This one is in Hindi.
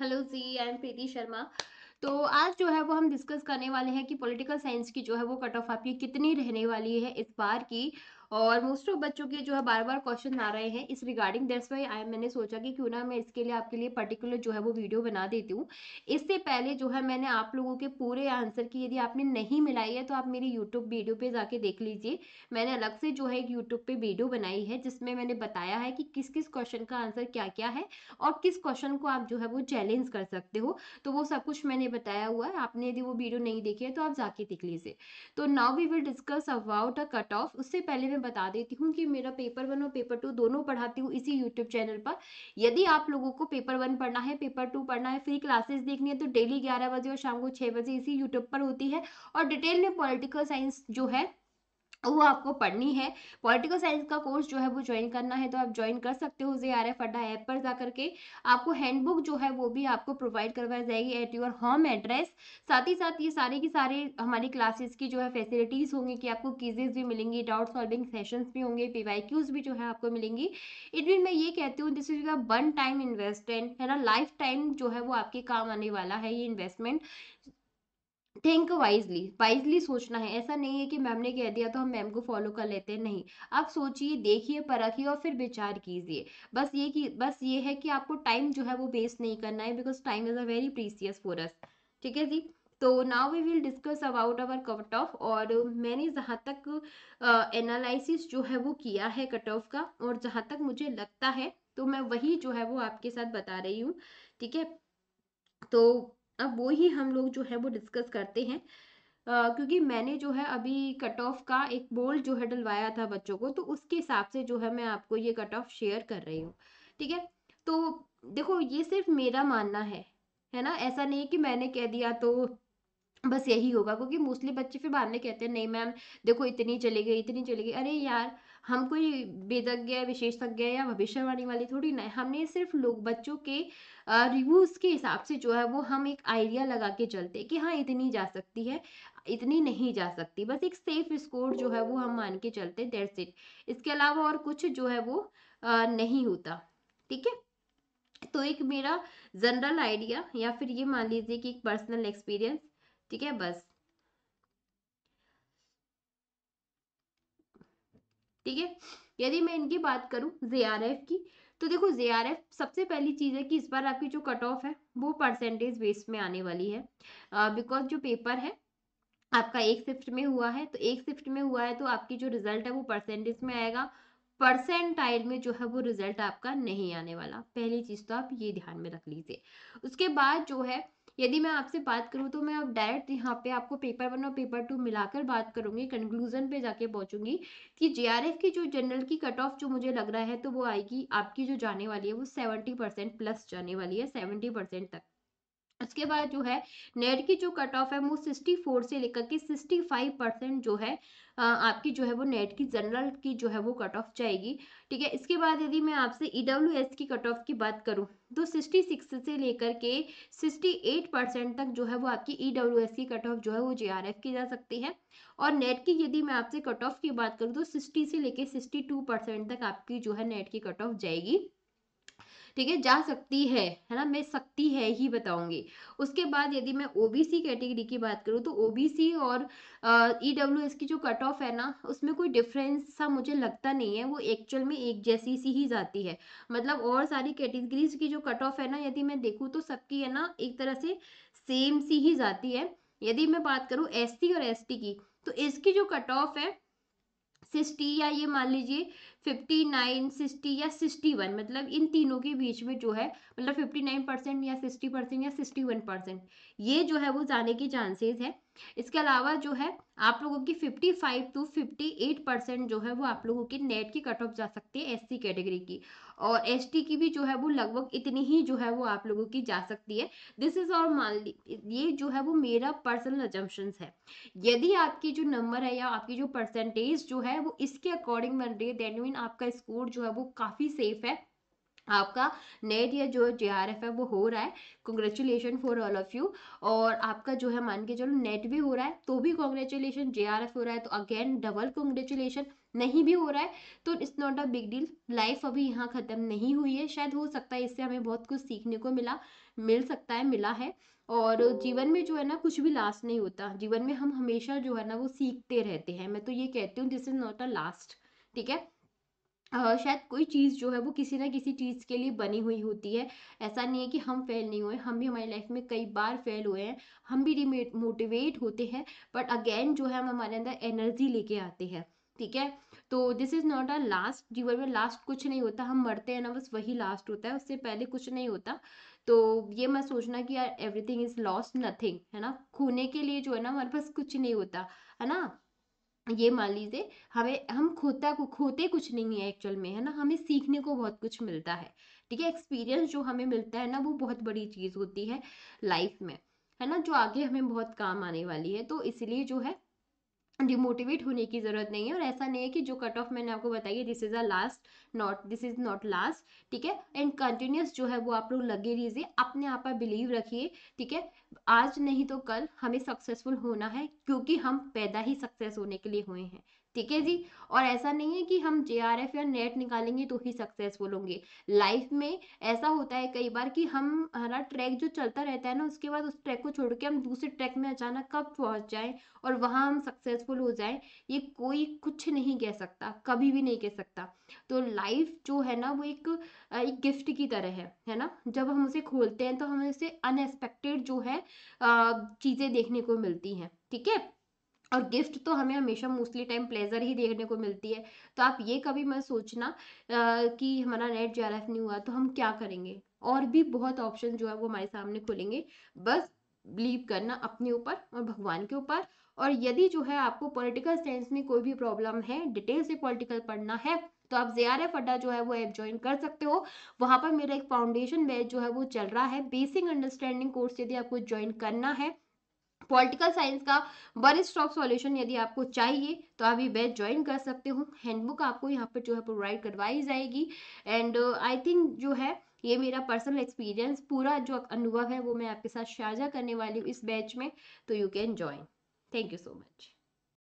hello ji I am Preeti Sharma तो आज जो है वो हम डिस्कस करने वाले हैं कि पॉलिटिकल साइंस की जो है वो कट ऑफ आपकी कितनी रहने वाली है इस बार की और मोस्ट ऑफ बच्चों के जो है बार बार क्वेश्चन आ रहे हैं इस रिगार्डिंग दैट्स वाई आई मैंने सोचा कि क्यों ना मैं इसके लिए आपके लिए पर्टिकुलर जो है वो वीडियो बना देती हूँ इससे पहले जो है मैंने आप लोगों के पूरे आंसर की यदि आपने नहीं मिलाई है तो आप मेरी यूट्यूब वीडियो पर जाके देख लीजिए मैंने अलग से जो है एक यूट्यूब पर वीडियो बनाई है जिसमें मैंने बताया है कि किस किस क्वेश्चन का आंसर क्या क्या है और किस क्वेश्चन को आप जो है वो चैलेंज कर सकते हो तो वो सब कुछ मैंने बताया हुआ है आपने यदि वो वीडियो नहीं देखी है तो आप जाके देख लीजिए तो now we will discuss about a cut off उससे पहले मैं बता देती हूँ कि मेरा पेपर वन और पेपर टू दोनों पढ़ाती हूँ इसी यूट्यूब चैनल पर यदि आप लोगों को पेपर वन पढ़ना है पेपर टू पढ़ना है फ्री क्लासेस देखनी है तो डेली ग्यारह बजे और शाम को छः बजे इसी यूट्यूब पर होती है और डिटेल में पॉलिटिकल साइंस जो है वो आपको पढ़नी है पॉलिटिकल साइंस का कोर्स जो है वो ज्वाइन करना है तो आप ज्वाइन कर सकते हो J R F Adda app पर जा करके आपको हैंडबुक जो है वो भी आपको प्रोवाइड करवाई जाएगी एट योर होम एड्रेस साथ ही साथ ये सारे की सारे हमारी क्लासेस की जो है फैसिलिटीज़ होंगी कि आपको कीजेज भी मिलेंगी डाउट सॉल्विंग सेशंस भी होंगे पी वाई क्यूज भी जो है आपको मिलेंगी इटवीन मैं ये कहती हूँ this is one time investment है ना लाइफ टाइम जो है वो आपके काम आने वाला है ये इन्वेस्टमेंट थिंक वाइजली वाइजली सोचना है ऐसा नहीं है कि मैम ने कह दिया तो हम मैम को फॉलो कर लेते हैं नहीं आप सोचिए देखिए परखिए और फिर विचार कीजिए बस ये कि बस ये है कि आपको टाइम जो है वो वेस्ट नहीं करना है because time is a very precious for us ठीक है जी तो now we will discuss about our cut off और मैंने जहाँ तक एनालिसिस uh, जो है वो किया है कट ऑफ का और जहाँ तक मुझे लगता है तो मैं वही जो है वो आपके साथ बता रही हूँ ठीक है तो अब वो ही हम लोग जो है वो डिस्कस करते हैं Uh, क्योंकि मैंने जो है अभी कट ऑफ का एक बोल्ड जो है डलवाया था बच्चों को तो उसके हिसाब से जो है मैं आपको ये कट ऑफ शेयर कर रही हूँ ठीक है तो देखो ये सिर्फ मेरा मानना है है ना ऐसा नहीं कि मैंने कह दिया तो बस यही होगा क्योंकि मोस्टली बच्चे फिर बाद में कहते हैं नहीं मैम देखो इतनी चली गई इतनी चली गई अरे यार हम कोई वेदज्ञ है विशेषज्ञ या भविष्यवाणी वाली थोड़ी ना हमने सिर्फ लोग बच्चों के रिव्यूज़ के हिसाब से जो है वो हम एक आइडिया लगा के चलते कि हाँ इतनी जा सकती है इतनी नहीं जा सकती बस एक सेफ स्कोर जो है वो हम मान के चलते दैट्स इट इसके अलावा और कुछ जो है वो नहीं होता ठीक है तो एक मेरा जनरल आइडिया या फिर ये मान लीजिए कि एक पर्सनल एक्सपीरियंस ठीक है बस ठीक है यदि मैं इनकी बात करूं जे की तो देखो जे सबसे पहली चीज़ है कि इस बार आपकी जो कट ऑफ है वो परसेंटेज बेस में आने वाली है बिकॉज जो पेपर है आपका एक शिफ्ट में हुआ है तो एक शिफ्ट में हुआ है तो आपकी जो रिजल्ट है वो परसेंटेज में आएगा परसेंटाइल में जो है वो रिजल्ट आपका नहीं आने वाला पहली चीज़ तो आप ये ध्यान में रख लीजिए उसके बाद जो है यदि मैं आपसे बात करूँ तो मैं अब डायरेक्ट यहाँ पे आपको पेपर वन और पेपर टू मिलाकर बात करूंगी कंक्लूजन पे जाके पहुंचूंगी कि जे की जो जनरल की कट ऑफ जो मुझे लग रहा है तो वो आएगी आपकी जो जाने वाली है वो सेवेंटी परसेंट प्लस जाने वाली है सेवेंटी परसेंट तक उसके बाद जो है नेट की जो कट ऑफ है वो 64 से लेकर के 65 परसेंट जो है आपकी जो है वो नेट की जनरल की जो है वो कट ऑफ जाएगी ठीक है इसके बाद यदि मैं आपसे ई e की कट ऑफ की बात करूँ तो 66 से लेकर के 68 परसेंट तक जो है वो आपकी ई e की कट ऑफ जो है वो जे की जा सकती है और नेट की यदि मैं आपसे कट ऑफ की बात करूँ तो सिक्सटी से लेकर सिक्सटी परसेंट तक आपकी जो है नेट की कट ऑफ जाएगी ठीक है जा सकती है है ना मैं सकती है ही बताऊंगी उसके बाद यदि मैं ओबीसी कैटेगरी की बात करूँ तो ओबीसी और ई डब्ल्यू एस की जो कट ऑफ है ना उसमें कोई डिफरेंस सा मुझे लगता नहीं है वो एक्चुअल में एक जैसी सी ही जाती है मतलब और सारी कैटेगरीज की जो कट ऑफ है ना यदि मैं देखूँ तो सबकी है ना एक तरह से सेम सी ही जाती है यदि मैं बात करूँ एस और एस की तो इसकी जो कट ऑफ है सिक्सटी या ये मान लीजिए फिफ्टी नाइन सिक्सटी या सिक्सटी वन मतलब इन तीनों के बीच में जो है मतलब फिफ्टी नाइन परसेंट या सिक्सटी परसेंट या सिक्सटी वन परसेंट ये जो है वो जाने के चांसेज है इसके अलावा जो है आप लोगों की 55 टू 58 परसेंट जो है वो आप लोगों की नेट की कट ऑफ जा सकती है एससी कैटेगरी की और एसटी की भी जो है वो लगभग इतनी ही जो है वो आप लोगों की जा सकती है दिस इज और मान ये जो है वो मेरा पर्सनल एजम्पन्स है यदि आपकी जो नंबर है या आपकी जो परसेंटेज जो है वो इसके अकॉर्डिंग बन रही है देन मीन आपका स्कोर जो है वो काफ़ी सेफ है आपका नेट या जो जे आर एफ है वो हो रहा है congratulation for all of you और आपका जो है मान के चलो नेट भी हो रहा है तो भी कॉन्ग्रेचुलेशन जे आर एफ हो रहा है तो अगेन डबल कॉन्ग्रेचुलेशन नहीं भी हो रहा है तो it's not a big deal life अभी यहाँ ख़त्म नहीं हुई है शायद हो सकता है इससे हमें बहुत कुछ सीखने को मिला मिल सकता है मिला है और जीवन में जो है ना कुछ भी लास्ट नहीं होता जीवन में हम हमेशा जो है ना वो सीखते रहते हैं मैं तो ये कहती हूँ this is not a last ठीक है शायद कोई चीज़ जो है वो किसी ना किसी चीज़ के लिए बनी हुई होती है ऐसा नहीं है कि हम फेल नहीं हुए हम भी हमारी लाइफ में कई बार फेल हुए हैं हम भी डिमोटिवेट होते हैं बट अगेन जो है हम हमारे अंदर एनर्जी लेके आते हैं ठीक है तो this is not a last जीवन में लास्ट कुछ नहीं होता हम मरते हैं ना बस वही लास्ट होता है उससे पहले कुछ नहीं होता तो ये मैं सोचना कि यार एवरीथिंग इज़ लॉस्ट नथिंग है ना खोने के लिए जो है ना हमारे पास कुछ नहीं होता है ना ये मान लीजिए हमें हम खोता को खोते कुछ नहीं है एक्चुअल में है ना हमें सीखने को बहुत कुछ मिलता है ठीक है एक्सपीरियंस जो हमें मिलता है ना वो बहुत बड़ी चीज़ होती है लाइफ में है ना जो आगे हमें बहुत काम आने वाली है तो इसलिए जो है डिमोटिवेट होने की ज़रूरत नहीं है और ऐसा नहीं है कि जो कट ऑफ मैंने आपको बताई है this is a last not this is not last ठीक है एंड कंटिन्यूस जो है वो आप लोग लगे रहिए अपने आप पर बिलीव रखिए ठीक है आज नहीं तो कल हमें सक्सेसफुल होना है क्योंकि हम पैदा ही सक्सेस होने के लिए हुए हैं ठीक है जी और ऐसा नहीं है कि हम जे आर एफ या नेट निकालेंगे तो ही सक्सेसफुल होंगे लाइफ में ऐसा होता है कई बार कि हम हमारा ट्रैक जो चलता रहता है ना उसके बाद उस ट्रैक को छोड़ के हम दूसरे ट्रैक में अचानक कब पहुंच जाए और वहाँ हम सक्सेसफुल हो जाए ये कोई कुछ नहीं कह सकता कभी भी नहीं कह सकता तो लाइफ जो है ना वो एक एक गिफ्ट की तरह है है ना जब हम उसे खोलते हैं तो हमें उसे अनएक्सपेक्टेड जो है चीज़ें देखने को मिलती हैं ठीक है और गिफ्ट तो हमें हमेशा मोस्टली टाइम प्लेजर ही देखने को मिलती है तो आप ये कभी मत सोचना आ, कि हमारा नेट जे नहीं हुआ तो हम क्या करेंगे और भी बहुत ऑप्शन जो है वो हमारे सामने खुलेंगे बस बिलीव करना अपने ऊपर और भगवान के ऊपर और यदि जो है आपको पॉलिटिकल साइंस में कोई भी प्रॉब्लम है डिटेल से पॉलिटिकल पढ़ना है तो आप जे आर एफ अड्डा जो है वो ऐप ज्वाइन कर सकते हो वहाँ पर मेरा एक फाउंडेशन बैच जो है वो चल रहा है बेसिक अंडरस्टैंडिंग कोर्स यदि आपको ज्वाइन करना है पॉलिटिकल साइंस का वन स्टॉप सॉल्यूशन यदि आपको चाहिए तो आप ये बैच ज्वाइन कर सकते हो हैंडबुक आपको यहाँ पर जो है प्रोवाइड करवाई जाएगी एंड आई थिंक जो है ये मेरा पर्सनल एक्सपीरियंस पूरा जो अनुभव है वो मैं आपके साथ साझा करने वाली हूँ इस बैच में तो you can join thank you so much